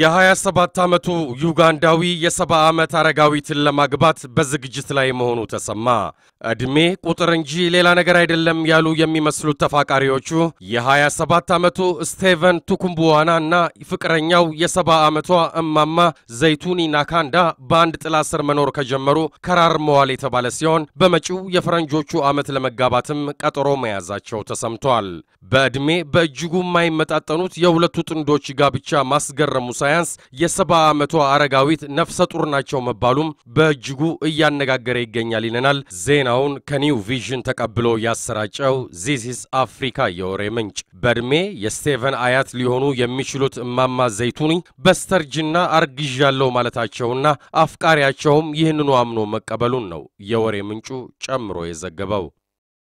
የ27 ዓመቱ ዩጋንዳዊ የሰባ ዓመት አረጋዊትን ለማግባት በዝግጅት ላይ መሆኑ ተሰማ። ዕድሜ ቁጥር እንጂ ሌላ ነገር አይደለም ያሉ የሚመስሉት ተፋቃሪዎቹ የ27 ዓመቱ ስቴቨን ቱኩምቡዋና እና ፍቅረኛው የሰባ ዓመቷ እማማ ዘይቱኒ ናካንዳ በአንድ ጥላ ስር መኖር ከጀመሩ ከራርመዋል የተባለ ሲሆን በመጪው የፈረንጆቹ ዓመት ለመጋባትም ቀጠሮ መያዛቸው ተሰምቷል። በዕድሜ በእጅጉ የማይመጣጠኑት የሁለቱ ጥንዶች ጋብቻ ማስገረሙ ሳያንስ የሰባ ዓመቷ አረጋዊት ነፍሰ ጡር ናቸው መባሉም በእጅጉ እያነጋገረ ይገኛል ይለናል ዜናውን ከኒው ቪዥን ተቀብሎ ያሰራጨው ዚዚስ አፍሪካ የወሬ ምንጭ። በእድሜ የስቴቨን አያት ሊሆኑ የሚችሉት እማማ ዘይቱኒ በስተርጅና አርግዣለሁ ማለታቸውና አፍቃሪያቸውም ይህንኑ አምኖ መቀበሉን ነው የወሬ ምንጩ ጨምሮ የዘገበው።